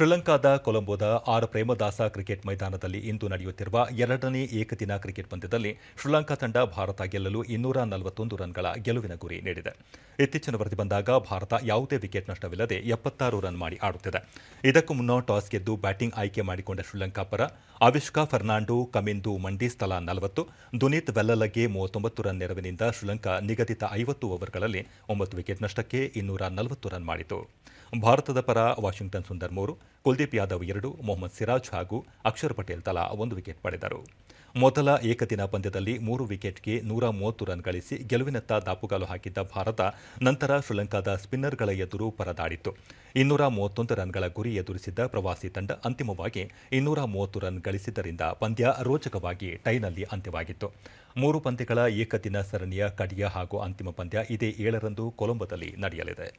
ಶ್ರೀಲಂಕಾದ ಕೊಲಂಬೋದ R Premadasa cricket ಮೈದಾನದಲ್ಲಿ ಇಂದು ನಡೆಯುತ್ತಿರುವ ಎರಡನೇ ಏಕದಿನ ಕ್ರಿಕೆಟ್ ಪಂದ್ಯದಲ್ಲಿ ಶ್ರೀಲಂಕಾ ತಂಡ ಭಾರತ ಗೆಲ್ಲಲು ಇನ್ನೂರ ನಲವತ್ತೊಂದು ರನ್ಗಳ ಗೆಲುವಿನ ಗುರಿ ನೀಡಿದೆ ಇತ್ತೀಚಿನ ವರದಿ ಬಂದಾಗ ಭಾರತ ಯಾವುದೇ ವಿಕೆಟ್ ನಷ್ಟವಿಲ್ಲದೆ ಎಪ್ಪತ್ತಾರು ರನ್ ಮಾಡಿ ಆಡುತ್ತಿದೆ ಇದಕ್ಕೂ ಮುನ್ನ ಟಾಸ್ ಗೆದ್ದು ಬ್ಯಾಟಿಂಗ್ ಆಯ್ಕೆ ಮಾಡಿಕೊಂಡ ಶ್ರೀಲಂಕಾ ಪರ ಅವಿಷ್ಕಾ ಫರ್ನಾಂಡೋ ಕಮಿಂದು ಮಂಡಿ ಸ್ಥಳ ನಲವತ್ತು ದುನೀತ್ ವೆಲ್ಲಲಗೆ ಮೂವತ್ತೊಂಬತ್ತು ರನ್ ನೆರವಿನಿಂದ ಶ್ರೀಲಂಕಾ ನಿಗದಿತ ಐವತ್ತು ಓವರ್ಗಳಲ್ಲಿ ಒಂಬತ್ತು ವಿಕೆಟ್ ನಷ್ಟಕ್ಕೆ ಇನ್ನೂರ ನಲವತ್ತು ರನ್ ಮಾಡಿತು ಭಾರತದ ಪರ ವಾಷಿಂಗ್ಟನ್ ಸುಂದರ್ ಮೂರು ಕುಲ್ದೀಪ್ ಯಾದವ್ ಎರಡು ಮೊಹಮ್ಮದ್ ಸಿರಾಜ್ ಹಾಗೂ ಅಕ್ಷರ್ ಪಟೇಲ್ ತಲಾ ಒಂದು ವಿಕೆಟ್ ಪಡೆದರು ಮೊದಲ ಏಕದಿನ ಪಂದ್ಯದಲ್ಲಿ ಮೂರು ವಿಕೆಟ್ಗೆ ನೂರ ಮೂವತ್ತು ರನ್ ಗಳಿಸಿ ಗೆಲುವಿನತ್ತ ದಾಪುಗಾಲು ಹಾಕಿದ್ದ ಭಾರತ ನಂತರ ಶ್ರೀಲಂಕಾದ ಸ್ಪಿನ್ನರ್ಗಳ ಎದುರು ಪರದಾಡಿತ್ತು ಇನ್ನೂರ ಮೂವತ್ತೊಂದು ರನ್ಗಳ ಗುರಿ ಎದುರಿಸಿದ್ದ ಪ್ರವಾಸಿ ತಂಡ ಅಂತಿಮವಾಗಿ ಇನ್ನೂರ ಮೂವತ್ತು ರನ್ ಗಳಿಸಿದ್ದರಿಂದ ಪಂದ್ಯ ರೋಚಕವಾಗಿ ಟೈನಲ್ಲಿ ಅಂತ್ಯವಾಗಿತ್ತು ಮೂರು ಪಂದ್ಯಗಳ ಏಕದಿನ ಸರಣಿಯ ಕಡಿಯ ಹಾಗೂ ಅಂತಿಮ ಪಂದ್ಯ ಇದೇ ಏಳರಂದು ಕೊಲಂಬೋದಲ್ಲಿ ನಡೆಯಲಿದೆ